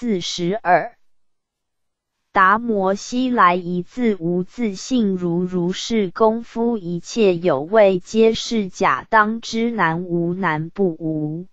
自十二。达摩西来一字无自信，如如是功夫，一切有为皆是假，当知难无难不无。